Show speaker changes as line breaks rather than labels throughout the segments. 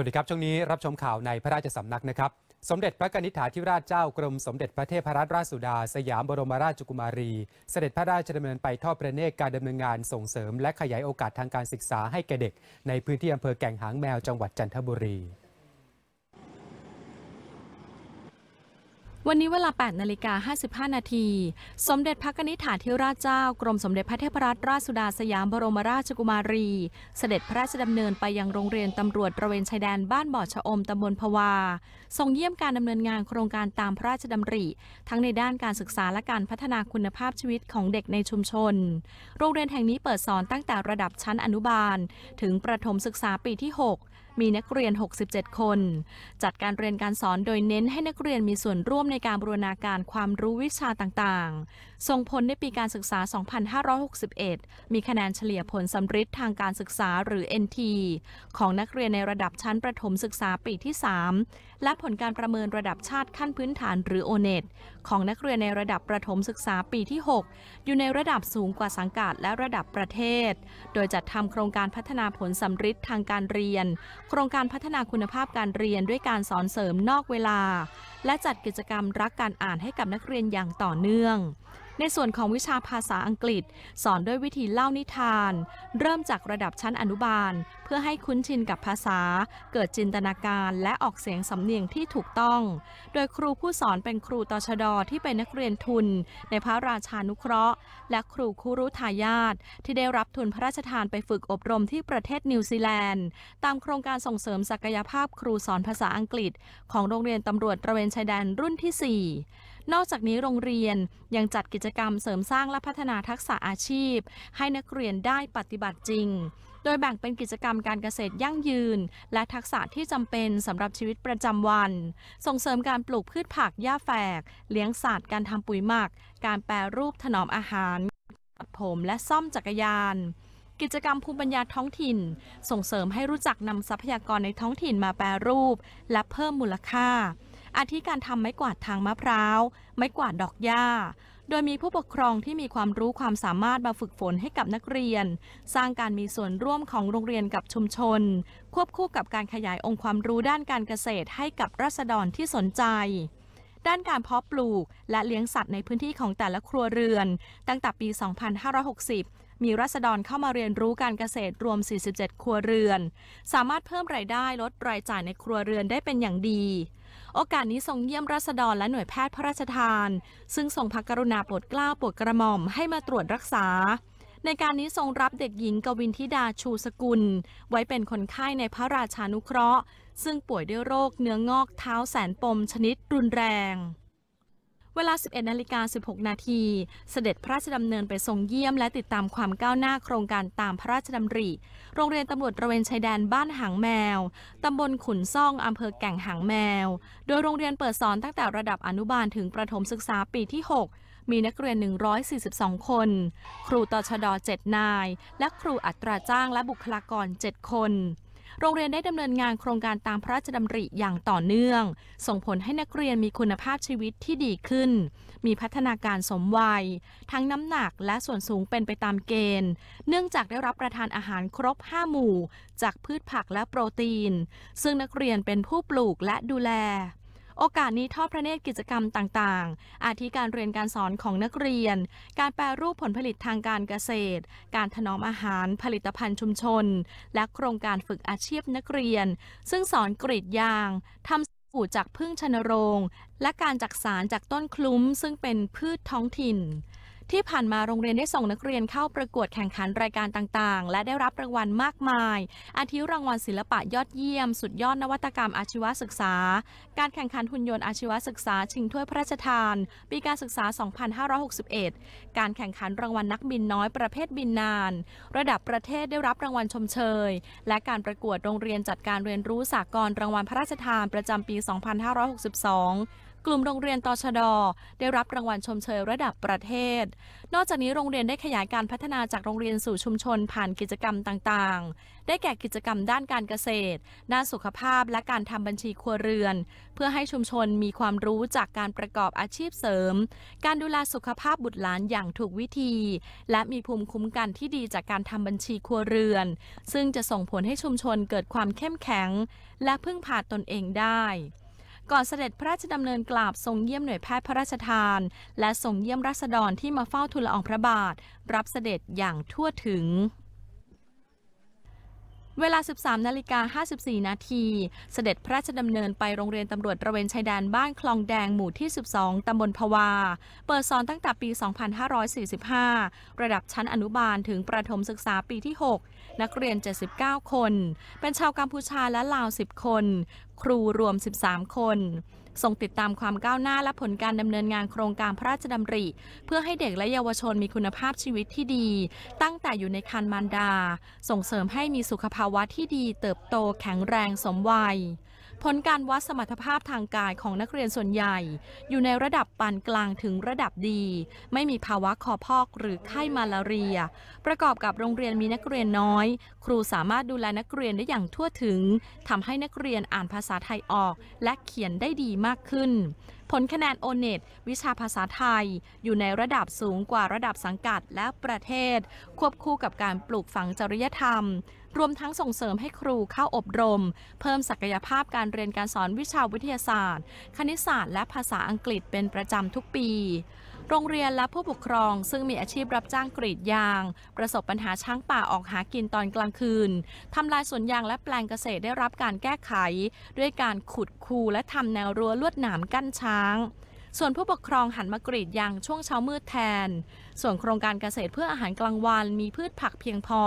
วัสดีครับ ช่วงนี้รับชมข่าวในพระราชสำนักนะครับ สมเด็จพระกนิษฐาธิราชเจ้ากรมสมเด็จพระเทพรัตนราชสุดา สยามบรมราชกุมารี เสด็จพระราชดำเนินไปทอดพระเนตรการดำเนินงานส่งเสริม และขยายโอกาสทางการศึกษาให้แก่เด็ก ในพื้นที่อำเภอแก่งหางแมวจังหวัดจันทบุรี
วันนี้เวลา8นาฬิกา55นาที สมเด็จพระนิธิฐานทิราชเจ้า กรมสมเด็จพระเทพรัตนราชสุดาสยามบรมราชกุมารี เสด็จพระราชดำเนินไปยังโรงเรียนตำรวจ ระเวนชายแดนบ้านบ่อชะอมตำบลพวาทรงเยี่ยมการดำเนินงานโครงการตามพระราชดำริ ทั้งในด้านการศึกษาและการพัฒนาคุณภาพชีวิตของเด็กในชุมชนโรงเรียนแห่งนี้เปิดสอนตั้งแต่ระดับชั้นอนุบาล ถึงประถมศึกษาปีที่ 6มีนักเรียน 67 คน จัดการเรียนการสอนโดยเน้นให้นักเรียนมีส่วนร่วมในการบรูรณาการความรู้วิชาต่างๆ ส่งผลในปีการศึกษา2561 มีคะแนนเฉลี่ยผลสำริดทางการศึกษาหรือ NT ของนักเรียนในระดับชั้นประถมศึกษาปีที่ 3 และผลการประเมินระดับชาติขั้นพื้นฐานหรือ ONET ของนักเรียนในระดับประถมศึกษาปีที่ 6 อยู่ในระดับสูงกว่าสังกัดและระดับประเทศ โดยจัดทำโครงการพัฒนาผลสำริดทางการเรียนโครงการพัฒนาคุณภาพการเรียนด้วยการสอนเสริมนอกเวลาและจัดกิจกรรมรักการอ่านให้กับนักเรียนอย่างต่อเนื่องในส่วนของวิชาภาษาอังกฤษ สอนด้วยวิธีเล่านิทาน เริ่มจากระดับชั้นอนุบาล เพื่อให้คุ้นชินกับภาษา เกิดจินตนาการและออกเสียงสำเนียงที่ถูกต้อง โดยครูผู้สอนเป็นครูตชดที่เป็นนักเรียนทุน ในพระราชานุเคราะห์ และครูคุรุทายาทที่ได้รับทุนพระราชทานไปฝึกอบรมที่ประเทศนิวซีแลนด์ ตามโครงการส่งเสริมศักยภาพครูสอนภาษาอังกฤษ ของโรงเรียนตำรวจตระเวนชายแดนรุ่นที่ 4นอกจากนี้โรงเรียนยังจัดกิจกรรมเสริมสร้างและพัฒนาทักษะอาชีพ ให้นักเรียนได้ปฏิบัติจริง โดยแบ่งเป็นกิจกรรมการเกษตรยั่งยืน และทักษะที่จำเป็นสำหรับชีวิตประจำวัน ส่งเสริมการปลูกพืชผักหญ้าแฝก เลี้ยงสัตว์การทำปุ๋ยหมัก การแปรรูปถนอมอาหารตัดผมและซ่อมจักรยาน กิจกรรมภูมิปัญญาท้องถิ่น ส่งเสริมให้รู้จักนำทรัพยากรในท้องถิ่นมาแปรรูป และเพิ่มมูลค่าอาทิการทำไม้กวาดทางมะพร้าว ไม้กวาดดอกหญ้า โดยมีผู้ปกครองที่มีความรู้ความสามารถมาฝึกฝนให้กับนักเรียน สร้างการมีส่วนร่วมของโรงเรียนกับชุมชน ควบคู่กับการขยายองค์ความรู้ด้านการเกษตรให้กับราษฎรที่สนใจ ด้านการเพาะปลูก และเลี้ยงสัตว์ในพื้นที่ของแต่ละครัวเรือน ตั้งแต่ปี 2560มีรัษฎรเข้ามาเรียนรู้การเกษตรรวม 47 ครัวเรือน สามารถเพิ่มรายได้ลดรายจ่ายในครัวเรือนได้เป็นอย่างดี โอกาสนี้ทรงเยี่ยมรัษฎรและหน่วยแพทย์พระราชทาน ซึ่งทรงพรกกรุณาโปรดเกล้าโปรดกระหม่อม ให้มาตรวจรักษา ในการนี้ทรงรับเด็กหญิงกวินทิดาชูสกุล ไว้เป็นคนไข้ในพระราชานุเคราะห์ ซึ่งป่วยด้วยโรคเนื้องอกเท้าแสนปมชนิดรุนแรงเวลา 11นาฬิกา16 นาที เสด็จพระราชดำเนินไปทรงเยี่ยม และติดตามความก้าวหน้าโครงการตามพระราชดำริ โรงเรียนตำรวจระเวนชายแดนบ้านหางแมว ตำบลขุนซ่องอำเภอแก่งหางแมว โดยโรงเรียนเปิดสอนตั้งแต่ระดับอนุบาลถึงประถมศึกษาปีที่ 6 มีนักเรียน 142 คน ครูตชด7นาย และครูอัตราจ้างและบุคลากร 7 คนโรงเรียนได้ดำเนินงานโครงการตามพระราชดำริอย่างต่อเนื่อง ส่งผลให้นักเรียนมีคุณภาพชีวิตที่ดีขึ้น มีพัฒนาการสมวัย ทั้งน้ำหนักและส่วนสูงเป็นไปตามเกณฑ์ เนื่องจากได้รับประทานอาหารครบ 5 หมู่ จากพืชผักและโปรตีน ซึ่งนักเรียนเป็นผู้ปลูกและดูแลโอกาสนี้ทอดพระเนตรกิจกรรมต่างๆ อาทิการเรียนการสอนของนักเรียน การแปลรูปผลผลิตทางการเกษตร การถนอมอาหารผลิตภัณฑ์ชุมชน และโครงการฝึกอาชีพนักเรียน ซึ่งสอนกรีดยาง ทำูจากพึ่งชนโรง และการจักสารจากต้นคลุ้มซึ่งเป็นพืชท้องถิ่นที่ผ่านมาโรงเรียนได้ส่งนักเรียนเข้าประกวดแข่งขันรายการต่างๆ และได้รับรางวัลมากมาย อาทิรางวัลศิลปะยอดเยี่ยม สุดยอดนวัตกรรมอาชีวศึกษา การแข่งขันหุ่นยนต์อาชีวศึกษา ชิงถ้วยพระราชทาน ปีการศึกษา 2561 การแข่งขันรางวัลนักบินน้อยประเภทบินนาน ระดับประเทศได้รับรางวัลชมเชย และการประกวดโรงเรียนจัดการเรียนรู้สากลรางวัลพระราชทานประจำปี 2562กลุ่มโรงเรียนตชดได้รับรางวัลชมเชยระดับประเทศ นอกจากนี้โรงเรียนได้ขยายการพัฒนาจากโรงเรียนสู่ชุมชนผ่านกิจกรรมต่างๆ ได้แก่กิจกรรมด้านการเกษตร ด้านสุขภาพและการทำบัญชีครัวเรือน เพื่อให้ชุมชนมีความรู้จากการประกอบอาชีพเสริม การดูแลสุขภาพบุตรหลานอย่างถูกวิธี และมีภูมิคุ้มกันที่ดีจากการทำบัญชีครัวเรือน ซึ่งจะส่งผลให้ชุมชนเกิดความเข้มแข็ง และพึ่งพาตนเองได้ก่อนเสด็จพระราชดำเนินกราบทรงเยี่ยมหน่วยแพทย์พระราชทาน และทรงเยี่ยมราษฎรที่มาเฝ้าทูลละอองพระบาท รับเสด็จอย่างทั่วถึงเวลา 13นาฬิกา54 นาที เสด็จพระราชดำเนินไปโรงเรียนตำรวจระเวนชายแดนบ้าน คลองแดงหมู่ที่ 12ตำบลพวา เปิดสอนตั้งแต่ปี 2545 ระดับชั้นอนุบาลถึงประถมศึกษาปีที่ 6 นักเรียน 79 คน เป็นชาวกัมพูชาและลาว 10 คน ครูรวม 13 คนทรงติดตามความก้าวหน้าและผลการดำเนินงานโครงการพระราชดำริ เพื่อให้เด็กและเยาวชนมีคุณภาพชีวิตที่ดี ตั้งแต่อยู่ในคันมารดา ส่งเสริมให้มีสุขภาวะที่ดี เติบโตแข็งแรงสมวัยผลการวัดสมรรถภาพทางกายของนักเรียนส่วนใหญ่ อยู่ในระดับปานกลางถึงระดับดี ไม่มีภาวะคอพอกหรือไข้มาลาเรีย ประกอบกับโรงเรียนมีนักเรียนน้อย ครูสามารถดูแลนักเรียนได้อย่างทั่วถึง ทำให้นักเรียนอ่านภาษาไทยออกและเขียนได้ดีมากขึ้น ผลคะแนนโอเน็ตวิชาภาษาไทยอยู่ในระดับสูงกว่าระดับสังกัดและประเทศ ควบคู่กับการปลูกฝังจริยธรรมรวมทั้งส่งเสริมให้ครูเข้าอบรม เพิ่มศักยภาพการเรียนการสอนวิชาวิทยาศาสตร์ คณิตศาสตร์และภาษาอังกฤษเป็นประจำทุกปี โรงเรียนและผู้ปกครองซึ่งมีอาชีพรับจ้างกรีดยาง ประสบปัญหาช้างป่าออกหากินตอนกลางคืน ทำลายสวนยางและแปลงเกษตรได้รับการแก้ไข ด้วยการขุดคูและทำแนวรั้วลวดหนามกั้นช้างส่วนผู้ปกครองหันมากรีดยางช่วงเช้ามืดแทน ส่วนโครงการเกษตรเพื่ออาหารกลางวันมีพืชผักเพียงพอ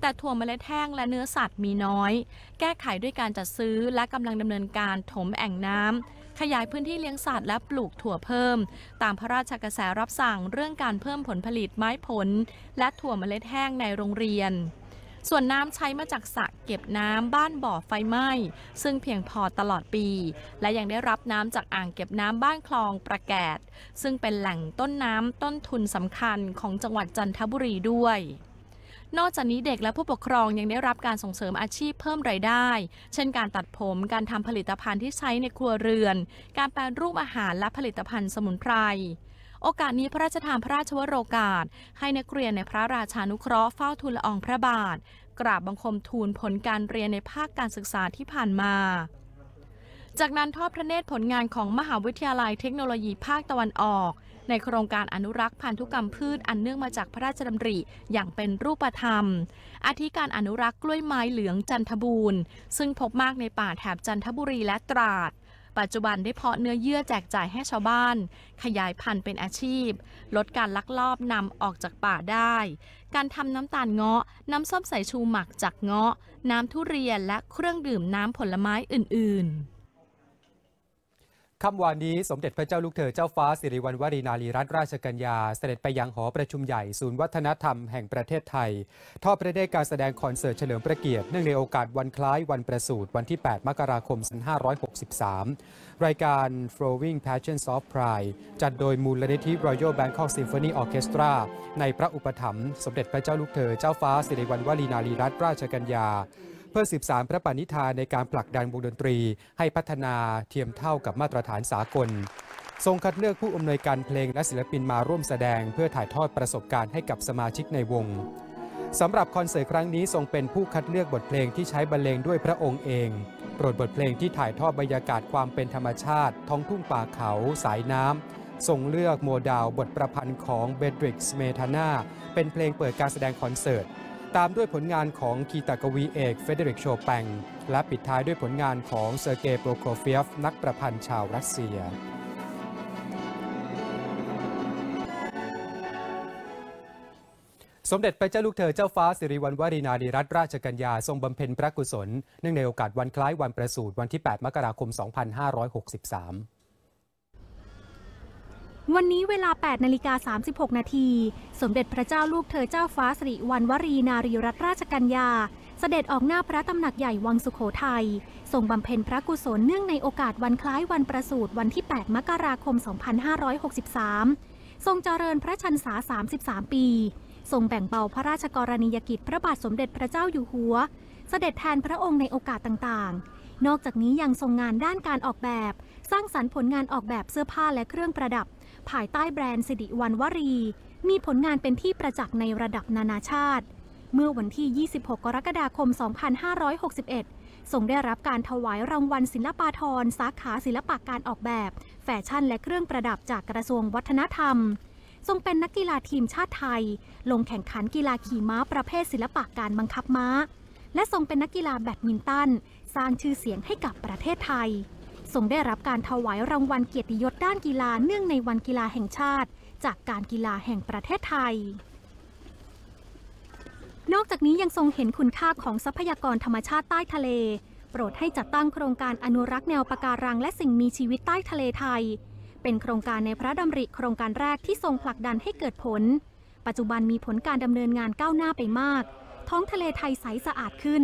แต่ถั่วเมล็ดแห้งและเนื้อสัตว์มีน้อย แก้ไขด้วยการจัดซื้อและกำลังดำเนินการถมแอ่งน้ำขยายพื้นที่เลี้ยงสัตว์และปลูกถั่วเพิ่ม ตามพระราชกระแสรับสั่งเรื่องการเพิ่มผลผลิตไม้ผล และถั่วเมล็ดแห้งในโรงเรียนส่วนน้ำใช้มาจากสระเก็บน้ำบ้านบ่อไฟไหม้ ซึ่งเพียงพอตลอดปี และยังได้รับน้ำจากอ่างเก็บน้ำบ้านคลองประแกดซึ่งเป็นแหล่งต้นน้ำต้นทุนสำคัญของจังหวัดจันทบุรีด้วย นอกจากนี้เด็กและผู้ปกครองยังได้รับการส่งเสริมอาชีพเพิ่มรายได้ เช่นการตัดผมการทำผลิตภัณฑ์ที่ใช้ในครัวเรือน การแปรรูปอาหารและผลิตภัณฑ์สมุนไพรโอกาสนี้พระราชทานพระราชวโรกาส ให้นักเรียนในพระราชานุเคราะห์เฝ้าทูลละอองพระบาท กราบบังคมทูลผลการเรียนในภาคการศึกษาที่ผ่านมา จากนั้นทอดพระเนตรผลงานของมหาวิทยาลัยเทคโนโลยีภาคตะวันออก ในโครงการอนุรักษ์พันธุกรรมพืชอันเนื่องมาจากพระราชดำริอย่างเป็นรูปธรรม อาทิการอนุรักษ์กล้วยไม้เหลืองจันทบูรณ์ซึ่งพบมากในป่าแถบจันทบุรีและตราดปัจจุบันได้เพาะเนื้อเยื่อแจกจ่ายให้ชาวบ้าน ขยายพันธุ์เป็นอาชีพ ลดการลักลอบนำออกจากป่าได้ การทำน้ำตาลเงาะน้ำส้มสายชูหมักจากเงาะน้ำทุเรียนและเครื่องดื่มน้ำผลไม้อื่นๆ
ค่ำวานนี้สมเด็จพระเจ้าลูกเธอเจ้าฟ้าสิริวัณวรีนารีรัตนราชกัญญา เสด็จไปยังหอประชุมใหญ่ ศูนย์วัฒนธรรมแห่งประเทศไทย ทอดพระเดชการแสดงคอนเสิร์ตเฉลิมพระเกียรติเนื่องในโอกาสวันคล้ายวันประสูติวันที่ 8 มกราคม 2563 รายการ Flowing Passions of Pride จัดโดยมูลนิธิ Royal Bangkok Symphony Orchestra ในพระอุปถัมภ์สมเด็จพระเจ้าลูกเธอเจ้าฟ้าสิริวัณวรีนารีรัตนราชกัญญาเพื่อสืบสารพระปณิธานในการผลักดันวงดนตรีให้พัฒนาเทียมเท่ากับมาตรฐานสากล ทรงคัดเลือกผู้อำนวยการเพลงและศิลปินมาร่วมแสดง เพื่อถ่ายทอดประสบการณ์ให้กับสมาชิกในวง สำหรับคอนเสิร์ตครั้งนี้ทรงเป็นผู้คัดเลือกบทเพลงที่ใช้บรรเลงด้วยพระองค์เอง โปรดบทเพลงที่ถ่ายทอดบรรยากาศความเป็นธรรมชาติ ท้องทุ่งป่าเขาสายน้ำทรงเลือกโมดาวบทประพันธ์ของเบดริกสเมธานาเป็นเพลงเปิดการแสดงคอนเสิร์ตตามด้วยผลงานของคีตากวีเอกเฟเดริกโชแปง และปิดท้ายด้วยผลงานของเซอร์เกย์โปรโคเฟียฟ นักประพันธ์ชาวรัสเซีย สมเด็จพระเจ้าลูกเธอเจ้าฟ้าสิริวัณวรีนาดีรัตนราชกัญญา ทรงบำเพ็ญพระกุศลเนื่องในโอกาสวันคล้ายวันประสูติวันที่ 8 มกราคม 2563
วันนี้เวลา8นาฬิกา36 นาที สมเด็จพระเจ้าลูกเธอเจ้าฟ้าสิริวัณวรี นารีรัตนราชกัญญา เสด็จออกหน้าพระตำหนักใหญ่วังสุขโขทยัย ทรงบำเพ็ญพระกุศลเนื่องในโอกาสวันคล้ายวันประสูติวันที่ 8 มกราคม 2563ทรงเจริญพระชันษา 33 ปี ทรงแบ่งเบาพระราชกรณียกิจพระบาทสมเด็จพระเจ้าอยู่หัว เสด็จแทนพระองค์ในโอกาสต่างๆ นอกจากนี้ยังทรงงานด้านการออกแบบ สร้างสรรค์ผลงานออกแบบเสื้อผ้าและเครื่องประดับภายใต้แบรนด์สิริวันวรี มีผลงานเป็นที่ประจักษ์ในระดับนานาชาติ เมื่อวันที่ 26 กรกฎาคม 2561ทรงได้รับการถวายรางวัลศิลปาธร สาขาศิลปะการออกแบบ แฟชั่นและเครื่องประดับจากกระทรวงวัฒนธรรมทรงเป็นนักกีฬาทีมชาติไทย ลงแข่งขันกีฬาขี่ม้าประเภทศิลปะการบังคับม้า และทรงเป็นนักกีฬาแบดมินตันสร้างชื่อเสียงให้กับประเทศไทยทรงได้รับการถวายรางวัลเกียรติยศด้านกีฬาเนื่องในวันกีฬาแห่งชาติ จากการกีฬาแห่งประเทศไทย นอกจากนี้ยังทรงเห็นคุณค่าของทรัพยากรธรรมชาติใต้ทะเล โปรดให้จัดตั้งโครงการอนุรักษ์แนวปะการัง และสิ่งมีชีวิตใต้ทะเลไทย เป็นโครงการในพระดำริโครงการแรกที่ทรงผลักดันให้เกิดผล ปัจจุบันมีผลการดำเนินงานก้าวหน้าไปมาก ท้องทะเลไทยใสสะอาดขึ้น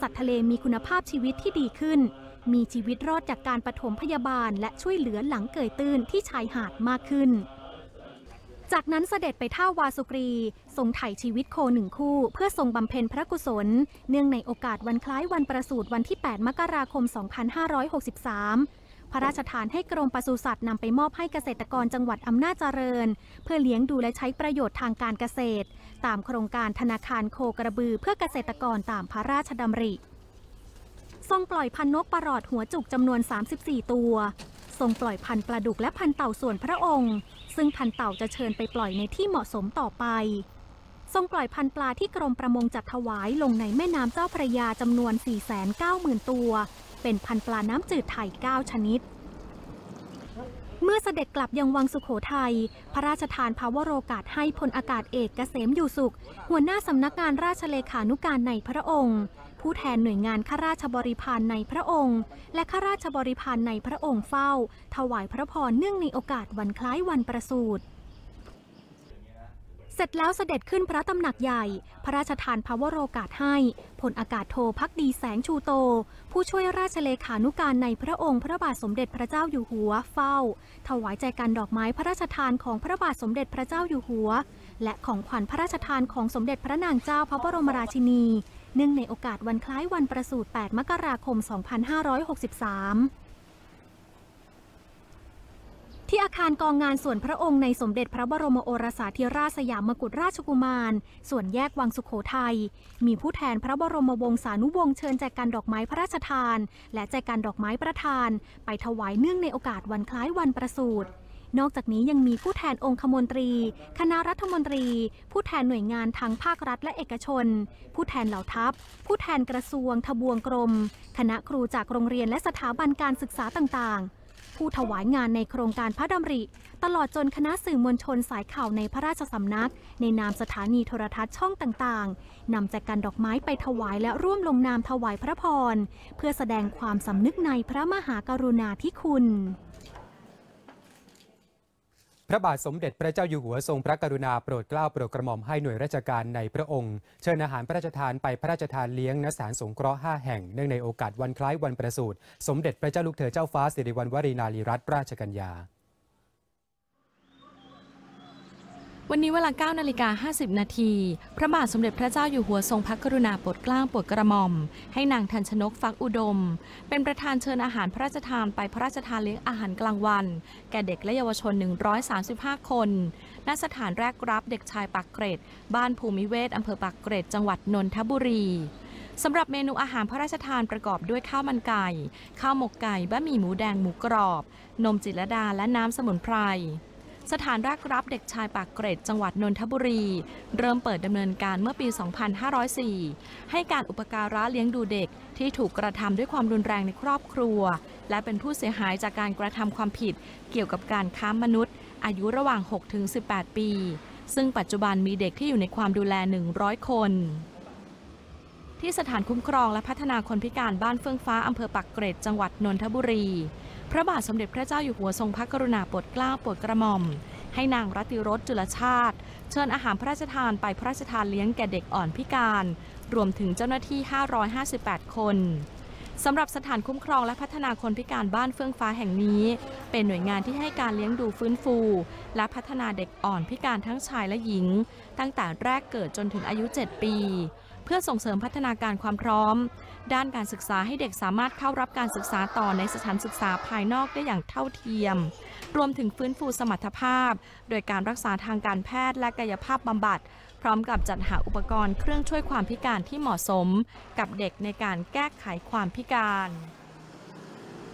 สัตว์ทะเลมีคุณภาพชีวิตที่ดีขึ้นมีชีวิตรอดจากการปฐมพยาบาลและช่วยเหลือหลังเกยตื้นที่ชายหาดมากขึ้น จากนั้นเสด็จไปท่าวาสุกรี ทรงไถ่ชีวิตโคหนึ่งคู่ เพื่อทรงบำเพ็ญพระกุศล เนื่องในโอกาสวันคล้ายวันประสูติวันที่ 8 มกราคม 2563 พระราชทานให้กรมปศุสัตว์นำไปมอบให้เกษตรกรจังหวัดอำนาจเจริญ เพื่อเลี้ยงดูและใช้ประโยชน์ทางการเกษตร ตามโครงการธนาคารโคกระบือเพื่อเกษตรกรตามพระราชดำริทรงปล่อยพันนกประหลอดหัวจุกจำนวน 34 ตัว ทรงปล่อยพันปลาดุกและพันเต่าส่วนพระองค์ ซึ่งพันเต่าจะเชิญไปปล่อยในที่เหมาะสมต่อไป ทรงปล่อยพันปลาที่กรมประมงจัดถวายลงในแม่น้ำเจ้าพระยาจำนวน 490,000 ตัว เป็นพันปลาน้ำจืดไทย9 ชนิด เมื่อเสด็จกลับยังวังสุขโขทัย พระราชทานพาวโรกาสให้พลอากาศเอกเกษมอยู่สุข หัวหน้าสำนักงานราชเลขานุการในพระองค์ผู้แทนหน่วยงานข้าราชบริพารในพระองค์ และข้าราชบริพารในพระองค์เฝ้า ถวายพระพรเนื่องในโอกาสวันคล้ายวันประสูติเสร็จแล้วเสด็จขึ้นพระตำหนักใหญ่ พระราชทานพระวโรกาสให้ ผลอากาศโทพักดีแสงชูโต ผู้ช่วยราชเลขานุการในพระองค์พระบาทสมเด็จพระเจ้าอยู่หัวเฝ้า ถวายใจการดอกไม้พระราชทานของพระบาทสมเด็จพระเจ้าอยู่หัว และของขวัญพระราชทานของสมเด็จพระนางเจ้าพระบรมราชินีเนื่องในโอกาสวันคล้ายวันประสูติ 8 มกราคม 2563 ที่อาคารกองงานส่วนพระองค์ในสมเด็จพระบรมโอรสาธิราชสยามกุฎราชกุมาร ส่วนแยกวังสุขโขทยัย มีผู้แทนพระบรมวงศานุวงศ์เชิญแจกันดอกไม้พระราชทาน และแจกันดอกไม้ประธาน ไปถวายเนื่องในโอกาสวันคล้ายวันประสูตินอกจากนี้ยังมีผู้แทนองคมนตรี คณะรัฐมนตรี ผู้แทนหน่วยงานทางภาครัฐและเอกชน ผู้แทนเหล่าทัพ ผู้แทนกระทรวง ทบวงกรมคณะครูจากโรงเรียนและสถาบันการศึกษาต่าง ๆ ผู้ถวายงานในโครงการพระดำริ ตลอดจนคณะสื่อมวลชนสายข่าวในพระราชสำนัก ในนามสถานีโทรทัศน์ช่องต่าง ๆนำแจกันดอกไม้ไปถวายและร่วมลงนามถวายพระพรเพื่อแสดงความสำนึกในพระมหากรุณาธิคุณ
พระบาทสมเด็จพระเจ้าอยู่หัวทรงพระกรุณาโปรดเกล้าโปรดกระหม่อมให้หน่วยราชการในพระองค์ เชิญอาหารพระราชทานไปพระราชทานเลี้ยงณถานสงเคราะห์5แห่งเนื่องในโอกาสวันคล้ายวันประสูติสมเด็จพระเจ้าลูกเธอเจ้าฟ้าสิริวัณวรีนารีรัตนราชกัญญา
วันนี้เวลา9นาฬิกา50 นาที พระบาทสมเด็จพระเจ้าอยู่หัวทรงพระกรุณาโปรดเกล้าโปรดกระหม่อม ให้นางทันชนกฟักอุดม เป็นประธานเชิญอาหารพระราชทานไปพระราชทานเลี้ยงอาหารกลางวัน แก่เด็กและเยาวชน 135 คน ณ สถานแรกรับเด็กชายปากเกร็ด บ้านภูมิเวศอำเภอปากเกร็ดจังหวัดนนทบุรี สำหรับเมนูอาหารพระราชทานประกอบด้วยข้าวมันไก่ ข้าวหมกไก่ บะหมี่หมูแดงหมูกรอบ นมจิตรดา และน้ำสมุนไพรสถานรักรับเด็กชายปากเกร็ดจังหวัด นนทบุรี เริ่มเปิดดำเนินการเมื่อปี 2504 ให้การอุปการะเลี้ยงดูเด็กที่ถูกกระทำด้วยความรุนแรงในครอบครัว และเป็นผู้เสียหายจากการกระทำความผิด เกี่ยวกับการค้ามนุษย์ อายุระหว่าง 6-18 ปี ซึ่งปัจจุบันมีเด็กที่อยู่ในความดูแล 100 คน ที่สถานคุ้มครองและพัฒนาคนพิการบ้านเฟื่องฟ้าอำเภอปักเกร็ดจังหวัดนนทบุรีพระบาทสมเด็จพระเจ้าอยู่หัวทรงพระกรุณาโปรดเกล้าโปรดกระหม่อม ให้นางรัติรสจุลชาติ เชิญอาหารพระราชทานไปพระราชทานเลี้ยงแก่เด็กอ่อนพิการรวมถึงเจ้าหน้าที่ 558 คนสำหรับสถานคุ้มครองและพัฒนาคนพิการบ้านเฟื่องฟ้าแห่งนี้ เป็นหน่วยงานที่ให้การเลี้ยงดูฟื้นฟู และพัฒนาเด็กอ่อนพิการทั้งชายและหญิง ตั้งแต่แรกเกิดจนถึงอายุ 7 ปี เพื่อส่งเสริมพัฒนาการความพร้อมด้านการศึกษาให้เด็กสามารถเข้ารับการศึกษาต่อในสถานศึกษาภายนอกได้อย่างเท่าเทียม รวมถึงฟื้นฟูสมรรถภาพ โดยการรักษาทางการแพทย์และกายภาพบำบัด พร้อมกับจัดหาอุปกรณ์เครื่องช่วยความพิการที่เหมาะสม กับเด็กในการแก้ไขความพิการ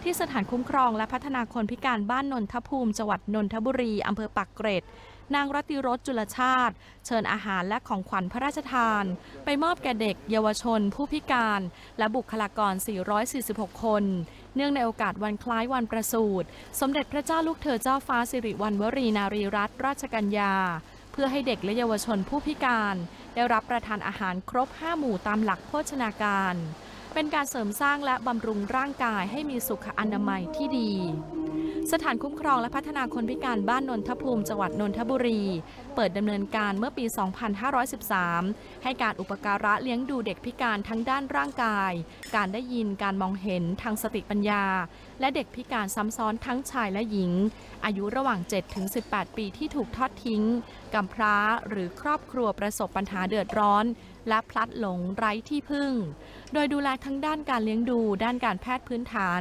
ที่สถานคุ้มครองและพัฒนาคนพิการบ้านนนทภูมิจังหวัดนนทบุรีอำเภอปักเกร็ดนางรัติรสจุลชาติ เชิญอาหารและของขวัญพระราชทาน ไปมอบแก่เด็ก เยาวชนผู้พิการและบุคลากร 446 คน เนื่องในโอกาสวันคล้ายวันประสูติสมเด็จพระเจ้าลูกเธอเจ้าฟ้าสิริวัณวรีนารีรัตนราชกัญญา เพื่อให้เด็กและเยาวชนผู้พิการ ได้รับประทานอาหารครบ 5 หมู่ตามหลักโภชนาการเป็นการเสริมสร้างและบำรุงร่างกายให้มีสุขอนามัยที่ดี สถานคุ้มครองและพัฒนาคนพิการบ้านนนทภูมิจังหวัดนนทบุรี เปิดดำเนินการเมื่อปี 2513 ให้การอุปการะเลี้ยงดูเด็กพิการทั้งด้านร่างกาย การได้ยิน การมองเห็นทางสติปัญญา และเด็กพิการซ้ำซ้อนทั้งชายและหญิง อายุระหว่าง 7-18 ปีที่ถูกทอดทิ้ง กำพร้า หรือครอบครัวประสบปัญหาเดือดร้อนและพลัดหลงไร้ที่พึ่ง โดยดูแลทั้งด้านการเลี้ยงดู ด้านการแพทย์พื้นฐาน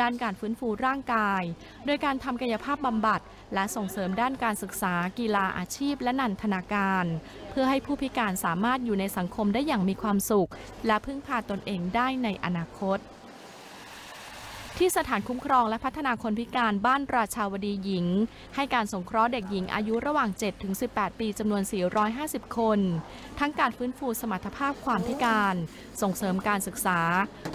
ด้านการฟื้นฟูร่างกาย โดยการทำกายภาพบำบัดและส่งเสริมด้านการศึกษากีฬาอาชีพและนันทนาการ เพื่อให้ผู้พิการสามารถอยู่ในสังคมได้อย่างมีความสุข และพึ่งพาตนเองได้ในอนาคตที่สถานคุ้มครองและพัฒนาคนพิการบ้านราชาวดีหญิง ให้การสงเคราะห์เด็กหญิงอายุระหว่าง 7-18 ปีจำนวน 450 คน ทั้งการฟื้นฟูสมรรถภาพความพิการ ส่งเสริมการศึกษา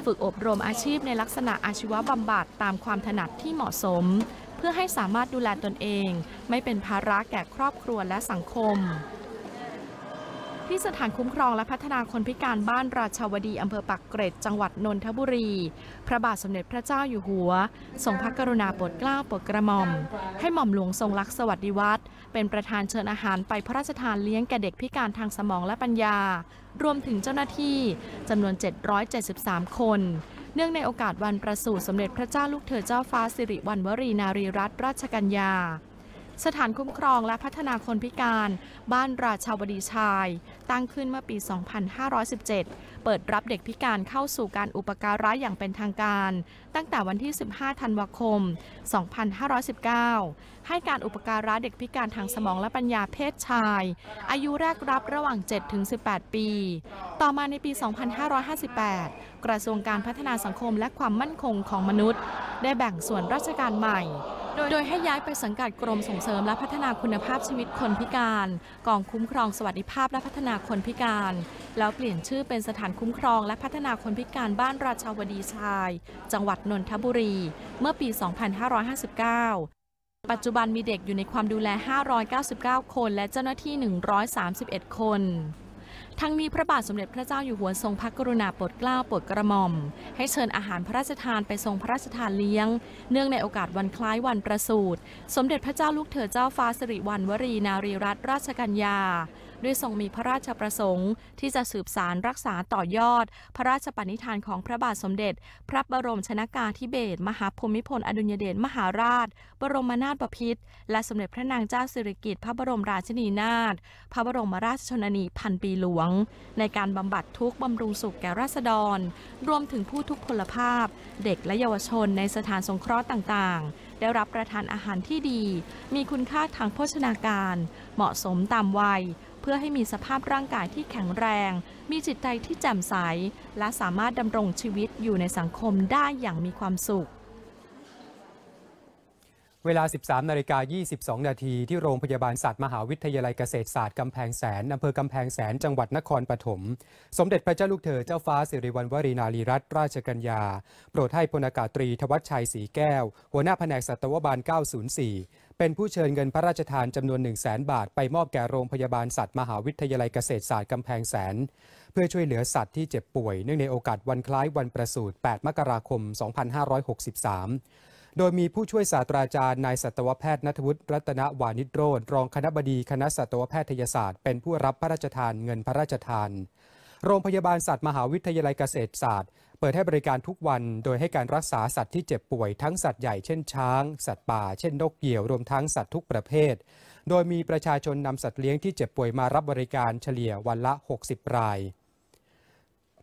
ฝึกอบรมอาชีพในลักษณะอาชีวบำบัดตามความถนัดที่เหมาะสม เพื่อให้สามารถดูแลตนเอง ไม่เป็นภาระแก่ครอบครัวและสังคมที่สถานคุ้มครองและพัฒนาคนพิการบ้านราชาวดีอำเภอปักเกร็ดจังหวัด นนทบุรี พระบาทสมเด็จพระเจ้าอยู่หัวทรงพระกรุณาโปรดเกล้าโปรดกระหม่อม ให้หม่อมหลวงทรงลักษ์สวัสดิวัตรเป็นประธานเชิญอาหารไปพระราชทานเลี้ยงแก่เด็กพิการทางสมองและปัญญา รวมถึงเจ้าหน้าที่ จำนวน 773 คน เนื่องในโอกาสวันประสูติสมเด็จพระเจ้าลูกเธอเจ้าฟ้าสิริวัณวรีนารีรัตนราชกัญญาสถานคุ้มครองและพัฒนาคนพิการ บ้านราชาวดีชาย ตั้งขึ้นเมื่อปี 2517 เปิดรับเด็กพิการเข้าสู่การอุปการะอย่างเป็นทางการ ตั้งแต่วันที่ 15 ธันวาคม 2519 ให้การอุปการะเด็กพิการทางสมองและปัญญาเพศชาย อายุแรกรับระหว่าง 7-18 ปี ต่อมาในปี 2558 กระทรวงการพัฒนาสังคมและความมั่นคงของมนุษย์ ได้แบ่งส่วนราชการใหม่โดยให้ย้ายไปสังกัดกรมส่งเสริมและพัฒนาคุณภาพชีวิตคนพิการกองคุ้มครองสวัสดิภาพและพัฒนาคนพิการ แล้วเปลี่ยนชื่อเป็นสถานคุ้มครองและพัฒนาคนพิการบ้านราชาวดีชาย จังหวัดนนทบุรีเมื่อปี 2559 ปัจจุบันมีเด็กอยู่ในความดูแล 599 คนและเจ้าหน้าที่ 131 คนทั้งนี้พระบาทสมเด็จพระเจ้าอยู่หัวทรงพระกรุณาโปรดเกล้าโปรดกระหม่อม ให้เชิญอาหารพระราชทานไปทรงพระราชทานเลี้ยง เนื่องในโอกาสวันคล้ายวันประสูติสมเด็จพระเจ้าลูกเธอเจ้าฟ้าสิริวัณวรีนารีรัตนราชกัญญาด้วยทรงมีพระราชประสงค์ ที่จะสืบสารรักษาต่อยอด พระราชปณิธานของพระบาทสมเด็จ พระบรมชนากาธิเบศรมหาภูมิพลอดุญเดชมหาราช บรมนาถบพิตรและสมเด็จพระนางเจ้าสิริกิติ์พระบรมราชินีนาถพระบรมราชชนนีพันปีหลวง ในการบำบัดทุกข์บำรุงสุขแก่ราษฎร รวมถึงผู้ทุกพลภาพ เด็กและเยาวชน ในสถานสงเคราะห์ต่าง ๆ ได้รับประทานอาหารที่ดี มีคุณค่าทางโภชนาการ เหมาะสมตามวัยเพื่อให้มีสภาพร่างกายที่แข็งแรง มีจิตใจที่แจ่มใส และสามารถดำรงชีวิตอยู่ในสังคมได้อย่างมีความสุข
เวลา 13นาฬิกา22 นาทีที่โรงพยาบาลสัตว์มหาวิทยาลัยเกษตรศาสตร์กำแพงแสน อำเภอกำแพงแสน จังหวัดนครปฐม สมเด็จพระเจ้าลูกเธอเจ้าฟ้าสิริวัณวรีนารีรัตนราชกัญญา โปรดให้พลอากาศตรีทวัชชัยศรีแก้ว หัวหน้าแผนกสัตวบาล 904เป็นผู้เชิญเงินพระราชทานจำนวน1 0 0 0 0แบาท ไปมอบแก่โรงพยาบาลสัตว์มหาวิทยาลัยเกษตรศาสตร์กำแพงแสน เพื่อช่วยเหลือสัตว์ที่เจ็บป่วยเนื่องในโอกาสวันคล้ายวันประสูติ 8 มกราคม 2563 โดยมีผู้ช่วยศาสตราจารย์นายสัตวแพทย์นัทวุฒิรัตนวานิโรธรองคณะบดีคณะสัตวแพทยศาสตร์เป็นผู้รับพระราชทานเงินพระราชทาน โรงพยาบาลสัตว์มหาวิทยาลัยเกษตรศาสตร์เปิดให้บริการทุกวัน โดยให้การรักษาสัตว์ที่เจ็บป่วย ทั้งสัตว์ใหญ่เช่นช้าง สัตว์ป่า เช่นนกเหยี่ยวรวมทั้งสัตว์ทุกประเภท โดยมีประชาชนนำสัตว์เลี้ยงที่เจ็บป่วยมารับบริการเฉลี่ยวันละ 60ราย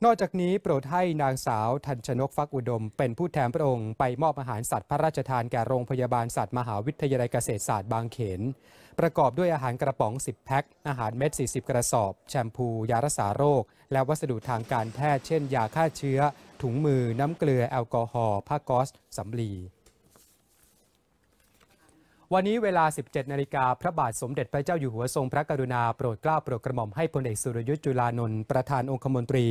นอกจากนี้โปรดให้นางสาวทันชนกฟักอุดม เป็นผู้แทนพระองค์ไปมอบอาหารสัตว์พระราชทานแก่โรงพยาบาลสัตว์มหาวิทยาลัยเกษตรศาสตร์บางเขน ประกอบด้วยอาหารกระป๋อง 10 แพ็คอาหารเม็ด40 กระสอบ แชมพู ยารักษาโรค และวัสดุทางการแพทย์เช่น ยาฆ่าเชื้อถุงมือน้ำเกลือแอลกอฮอล์ผ้าก๊อสสำลีวันนี้เวลา 17นาฬิกาพระบาทสมเด็จพระเจ้าอยู่หัวทรงพระกรุณาโปรดเกล้าโปรดกระหม่อมให้พลเอกสุรยุทธ์จุลานนท์ประธานองคมนตรี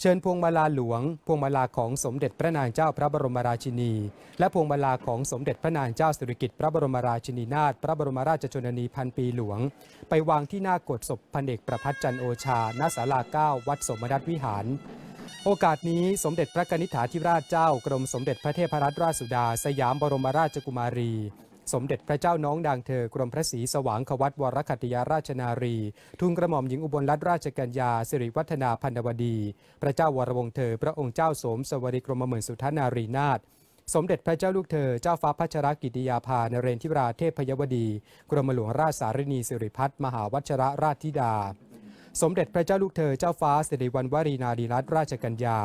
เชิญพวงมาลาหลวงพวงมาลาของสมเด็จพระนางเจ้าพระบรมราชินี และพวงมาลาของสมเด็จพระนางเจ้าสิริกิติ์พระบรมราชินีนาถพระบรมราชชนนีพันปีหลวง ไปวางที่หน้ากดศพพันเอกประพัฒจันโอชาณศาลาาวัดสมรัตวิหารโอกาสนี้ สมเด็จพระกนิษฐาธิราชเจ้ากรมสมเด็จพระเทพรัตนราชสุดาสยามบรมราชกุมารี สมเด็จพระเจ้าน้องดังเธอกรมพระศรีสว่างขวัตวรคัตยาราชนารี ทุนกระหม่อมหญิงอุบลรัตนราชกัญญาสิริวัฒนาพันวดี พระเจ้าวรวงเธอพระองค์เจ้าสมสวริกรมหมื่นสุทนารีนาถสมเด็จพระเจ้าลูกเธอเจ้าฟ้าพัชรกิติยาภานเรนทิราเทพพยวดี กรมหลวงราชสารินีสิริพัฒมหาวัชระราชธิดาสมเด็จพระเจ้าลูกเธอเจ้าฟ้าสิริวัณวรีนารีรัตนราชกัญญา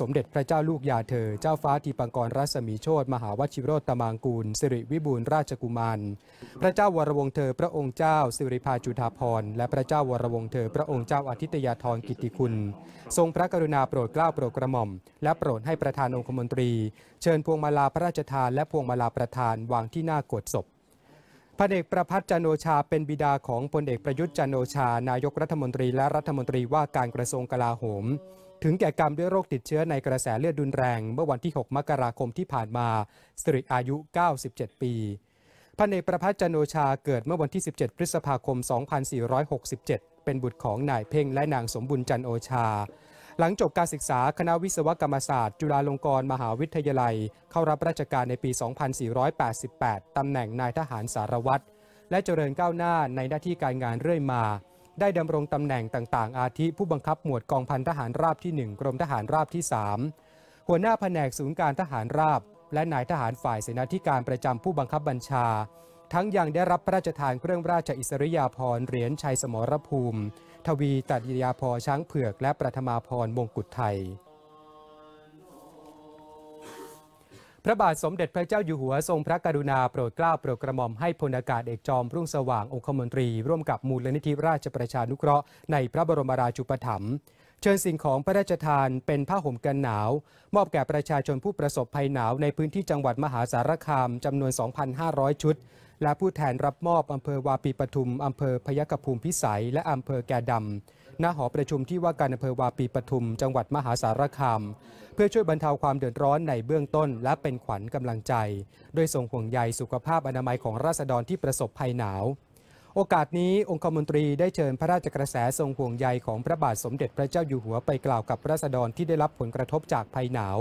สมเด็จพระเจ้าลูกยาเธอ เจ้าฟ้าทีปังกรรัศมีโชตมหาวชิโรตมังกูลสิริวิบูลราชกุมาร พระเจ้าวรวงเธอพระองค์เจ้าสิริพาจุฑาพรและพระเจ้าวรวงเธอพระองค์เจ้าอาทิตยาธรกิติคุณ ทรงพระกรุณาโปรดเกล้าโปรดกระหม่อม และโปรดให้ประธานองคมนตรีเชิญพวงมาลาพระราชทานและพวงมาลาประธานวางที่หน้ากดศพพระเอกประพัฒน์จันโอชาเป็นบิดาของพลเอกประยุทธ์จันโอชา นายกรัฐมนตรีและรัฐมนตรีว่าการกระทรวงกลาโหม ถึงแก่กรรมด้วยโรคติดเชื้อในกระแสเลือดดุนแรงเมื่อวันที่ 6 มกราคมที่ผ่านมาสิริอายุ 97 ปี พระเอกประพัฒน์จันโอชาเกิดเมื่อวันที่ 17 พฤษภาคม 2467 เป็นบุตรของนายเพ่งและนางสมบุญจันโอชาหลังจบการศึกษาคณะวิศวกรรมศาสตร์ จุฬาลงกรณ์มหาวิทยาลัย เข้ารับราชการในปี 2488 ตำแหน่งนายทหารสารวัตรและเจริญก้าวหน้าในหน้าที่การงานเรื่อยมา ได้ดำรงตำแหน่งต่างๆ อาทิผู้บังคับหมวดกองพันทหารราบที่ 1 กรมทหารราบที่ 3 หัวหน้าแผนกศูนย์การทหารราบ และนายทหารฝ่ายเสนาธิการประจำผู้บังคับบัญชา ทั้งยังได้รับพระราชทานเครื่องราชอิสริยาภรณ์เหรียญชัยสมรภูมิทวี ตัดยาพอช้างเผือกและประธมาพรมงกุฎไทย พระบาทสมเด็จพระเจ้าอยู่หัวทรงพระกรุณา โปรดเกล้าโปรดกระหม่อมให้พลอากาศเอกจอม รุ่งสว่างองคมนตรีร่วมกับมูลนิธิราชประชานุเคราะห์ในพระบรมราชูปถัมภ์เชิญสิ่งของพระราชทานเป็นผ้าห่มกันหนาว มอบแก่ประชาชนผู้ประสบภัยหนาวในพื้นที่จังหวัดมหาสารคามจำนวน 2,500 ชุดและผู้แทนรับมอบอำเภอวาปีปทุมอำเภอพยกภูมิพิสัย และอำเภอแกดำณหอประชุมที่ว่าการอำเภอวาปีปทุม จังหวัดมหาสารคาม เพื่อช่วยบรรเทาความเดือดร้อนในเบื้องต้น และเป็นขวัญกำลังใจ โดยส่งห่วงใยสุขภาพอนามัยของราษฎรที่ประสบภัยหนาว โอกาสนี้ องคมนตรีได้เชิญพระราชกระแสทรงห่วงใยของพระบาทสมเด็จพระเจ้าอยู่หัวไปกล่าวกับราษฎรที่ได้รับผลกระทบจากภัยหนาว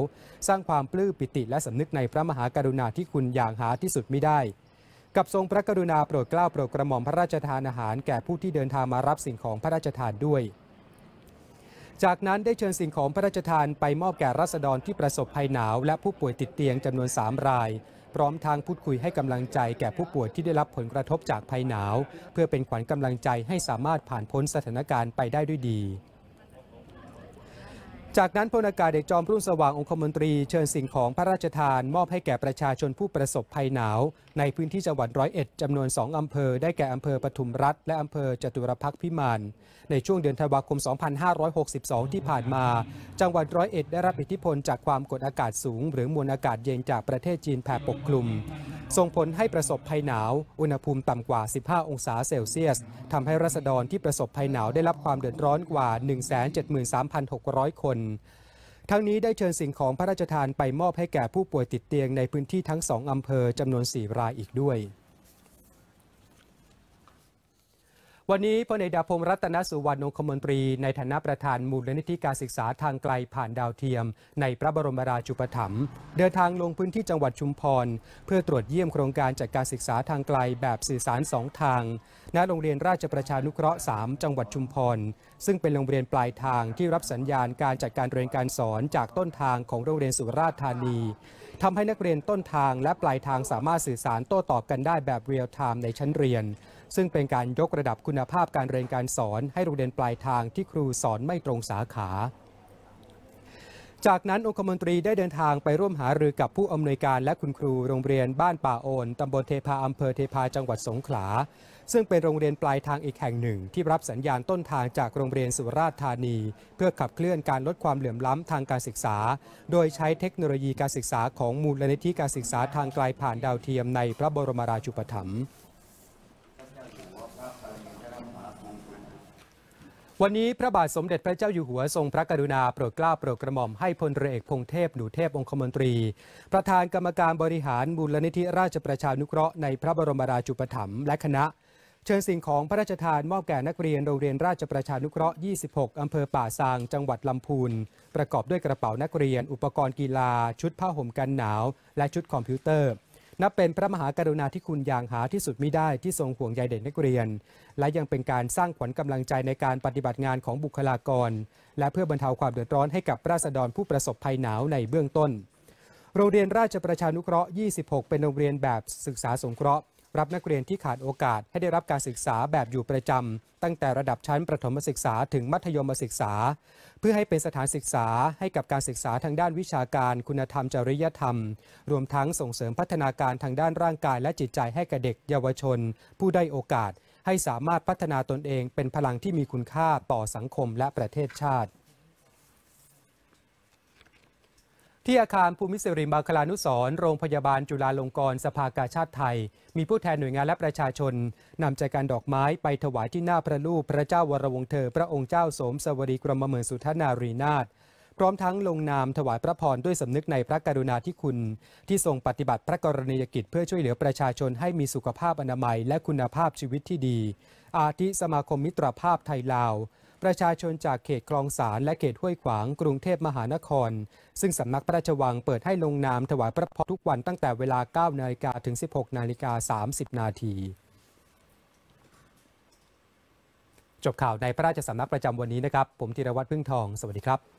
สร้างความปลื้มปิติและสำนึกในพระมหากรุณาธิคุณอย่างหาที่สุดไม่ได้กับทรงพระกรุณาโปรดเกล้าโปรดกระหม่อมพระราชทานอาหารแก่ผู้ที่เดินทางมารับสิ่งของพระราชทานด้วย จากนั้นได้เชิญสิ่งของพระราชทานไปมอบแก่รัษฎรที่ประสบภัยหนาว และผู้ป่วยติดเตียงจำนวน 3 ราย พร้อมทางพูดคุยให้กำลังใจ แก่ผู้ป่วยที่ได้รับผลกระทบจากภัยหนาวเพื่อเป็นขวัญกำลังใจให้สามารถผ่านพ้นสถานการณ์ไปได้ด้วยดีจากนั้นพลอากาศเอกจอมรุ่งสว่างองคมนตรีเชิญสิ่งของพระราชทาน มอบให้แก่ประชาชนผู้ประสบภัยหนาว ในพื้นที่จังหวัดร้อยเอ็ดจำนวน 2อำเภอ ได้แก่อำเภอปทุมรัฐและอำเภอจตุรพักพิมานในช่วงเดือนธันวาคม 2562 ที่ผ่านมา จังหวัดร้อยเอ็ดได้รับอิทธิพลจากความกดอากาศสูง หรือมวลอากาศเย็นจากประเทศจีนแผ่ปกคลุมส่งผลให้ประสบภัยหนาวอุณหภูมิต่ำกว่า 15 องศาเซลเซียสทำให้รัษฎรที่ประสบภัยหนาวได้รับความเดือดร้อนกว่า 173,600 คนทั้งนี้ได้เชิญสิ่งของพระราชทานไปมอบให้แก่ผู้ป่วยติดเตียงในพื้นที่ทั้งสองอำเภอจำนวน 4 รายอีกด้วยวันนี้พลเอกดาพงศ์รัตนสุวรรณองคมนตรีในฐานะประธานมูลนิธิการศึกษาทางไกลผ่านดาวเทียม ในพระบรมราชูปถัมภ์เดินทางลงพื้นที่จังหวัดชุมพร เพื่อตรวจเยี่ยมโครงการจัดการศึกษาทางไกลแบบสื่อสารสองทางณโรงเรียนราชประชานุเคราะห์3จังหวัดชุมพร ซึ่งเป็นโรงเรียนปลายทางที่รับสัญญาณการจัดการเรียนการสอนจากต้นทางของโรงเรียนสุราษฎร์ธานีทำให้นักเรียนต้นทางและปลายทางสามารถสื่อสารโต้ตอบกันได้แบบเรียลไทม์ในชั้นเรียนซึ่งเป็นการยกระดับคุณภาพการเรียนการสอน ให้โรงเรียนปลายทางที่ครูสอนไม่ตรงสาขา จากนั้น องคมนตรีได้เดินทางไปร่วมหารือกับผู้อำนวยการและคุณครูโรงเรียนบ้านป่าโอนตำบลเทพาอำเภอเทพาจังหวัดสงขลาซึ่งเป็นโรงเรียนปลายทางอีกแห่งหนึ่ง ที่รับสัญญาณต้นทางจากโรงเรียนสุราษฎร์ธานี เพื่อขับเคลื่อนการลดความเหลื่อมล้ำทางการศึกษา โดยใช้เทคโนโลยีการศึกษาของมูลนิธิการศึกษาทางไกลผ่านดาวเทียมในพระบรมราชูปถัมภ์วันนี้ พระบาทสมเด็จพระเจ้าอยู่หัวทรงพระกรุณา โปรดเกล้าโปรดกระหม่อมให้พลเรือเอกพงเทพหนูเทพองคมนตรี ประธานกรรมการบริหารมูลนิธิราชประชานุเคราะห์ในพระบรมราชูปถัมภ์และคณะ เชิญสิ่งของพระราชทานมอบแก่นักเรียนโรงเรียนราชประชานุเคราะห์26 อำเภอป่าซาง จังหวัดลำพูน ประกอบด้วยกระเป๋านักเรียน อุปกรณ์กีฬา ชุดผ้าห่มกันหนาว และชุดคอมพิวเตอร์นับเป็นพระมหากรุณาธิคุณอย่างหาที่สุดมิได้ที่ทรงห่วงใยเด็กนักเรียน และยังเป็นการสร้างขวัญกำลังใจในการปฏิบัติงานของบุคลากร และเพื่อบรรเทาความเดือดร้อนให้กับราษฎรผู้ประสบภัยหนาวในเบื้องต้น โรงเรียนราชประชานุเคราะห์ 26 เป็นโรงเรียนแบบศึกษาสงเคราะห์รับนักเรียนที่ขาดโอกาสให้ได้รับการศึกษาแบบอยู่ประจำตั้งแต่ระดับชั้นประถมศึกษาถึงมัธยมศึกษา เพื่อให้เป็นสถานศึกษาให้กับการศึกษาทางด้านวิชาการคุณธรรมจริยธรรม รวมทั้งส่งเสริมพัฒนาการทางด้านร่างกายและจิตใจให้กับเด็กเยาวชน ผู้ได้โอกาส ให้สามารถพัฒนาตนเองเป็นพลังที่มีคุณค่าต่อสังคมและประเทศชาติที่อาคารภูมิศิริมาคลานุสรโรงพยาบาลจุฬาลงกรณ์สภากาชาติไทย มีผู้แทนหน่วยงานและประชาชนนำใจการดอกไม้ไปถวายที่หน้าพระรูป พระเจ้าวรวงเธอพระองค์เจ้าสม สวรีกรมเมืองสุทนารีนาถพร้อมทั้งลงนามถวายพระพรด้วยสำนึกในพระกรุณาธิคุณ ที่ทรงปฏิบัติพระกรณียกิจเพื่อช่วยเหลือประชาชนให้มีสุขภาพอนามัยและคุณภาพชีวิตที่ดี อาทิสมาคมมิตรภาพไทยลาวประชาชนจากเขตคลองสารและเขตห้วยขวาง กรุงเทพมหานคร ซึ่งสำนักพระราชวังเปิดให้ลงนามถวายพระพรทุกวันตั้งแต่เวลา 9นาฬิกาถึง 16นาฬิกา30 นาทีจบข่าวในพระราชสำนักประจำวันนี้นะครับ ผมธีรวัตรพึ่งทองสวัสดีครับ